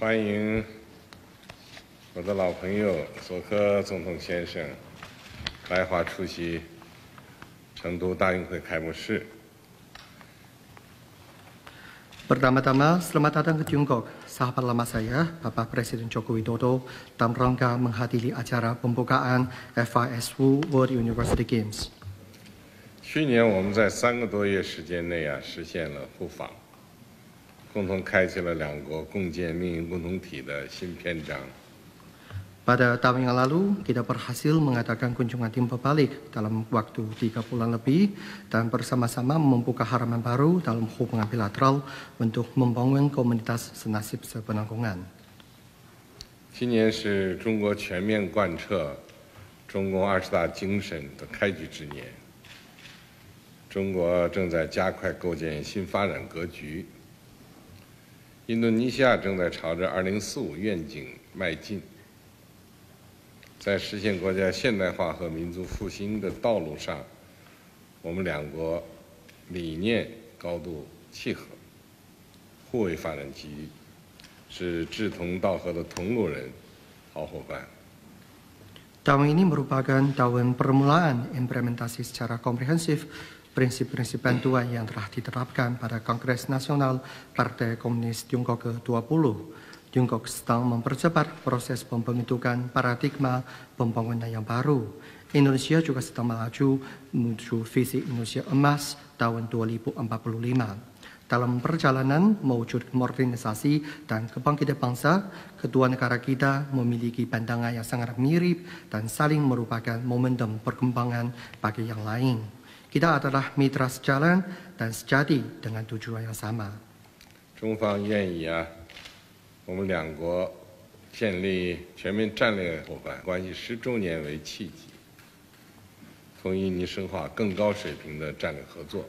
欢迎我的老朋友佐科总统先生来华出席成都大运会开幕式。Pertama-tama, selamat datang ke t i o n g k o k Sahabat lama saya, Bapak Presiden Joko Widodo, d a m r a n g a menghadiri acara pembukaan FISU World University Games. 去年我们在三个多月时间内啊，实现了互访。共同开启了两国共建命运共同体的新篇章。Pada tahun yang lalu, kita berhasil m e n g a t a k a n kunjungan tim p e r b a l i k dalam waktu tiga bulan lebih, dan bersama-sama membuka harapan baru dalam hubungan bilateral untuk membangun komunitas s e nasib s e p e n a n g g u n g a n 今年是中国全面贯彻中共二十大印度尼西亚正在朝着2045愿景迈进，在实现国家现代化和民族复兴的道路上，我们两国理念高度契合，互为发展机遇，是志同道合的同路人，好伙伴。Tahun ini merupakan tahun permulaan implementasi secara komprehensif. prinsip-prinsip bantuan yang telah diterapkan pada Kongres Nasional Partai Komunis Tiongkok ke-20. Tiongkok sedang mempercepat proses pembentukan paradigma pembangunan yang baru. Indonesia juga sedang melaju menuju visi Indonesia emas tahun 2045. Dalam perjalanan mewujud modernisasi dan kebangkitan bangsa, kedua negara kita memiliki pandangan yang sangat mirip dan saling merupakan momentum perkembangan bagi yang lain. 中方愿意啊，我们两国建立全面战略伙伴关系十周年为契机，同印尼深化更高水平的战略合作，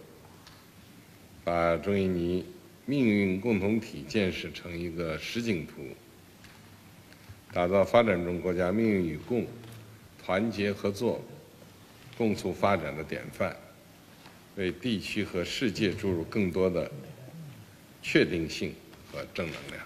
把中印尼命运共同体建设成一个实景图，打造发展中国家命运与共、团结合作、共促发展的典范。为地区和世界注入更多的确定性和正能量。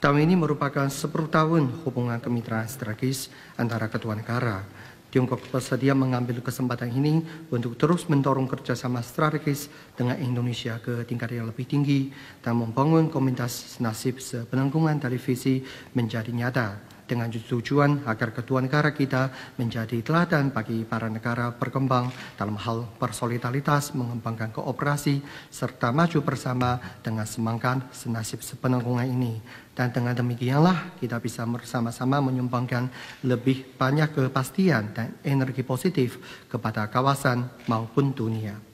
Tahun ini merupakan 10 tahun hubungan kemitraan strategis antara kedua negara. Tiongkok bersedia mengambil kesempatan ini untuk terus mendorong kerjasama strategis dengan Indonesia ke tingkat yang lebih tinggi dan membangun komunitas nasib sepenanggungan dari visi menjadi nyata dengan tujuan agar kedua negara kita menjadi teladan bagi para negara berkembang dalam hal persolidaritas, mengembangkan kooperasi, serta maju bersama dengan semangat senasib sepenanggungan ini. Dan dengan demikianlah kita bisa bersama-sama menyumbangkan lebih banyak kepastian dan energi positif kepada kawasan maupun dunia.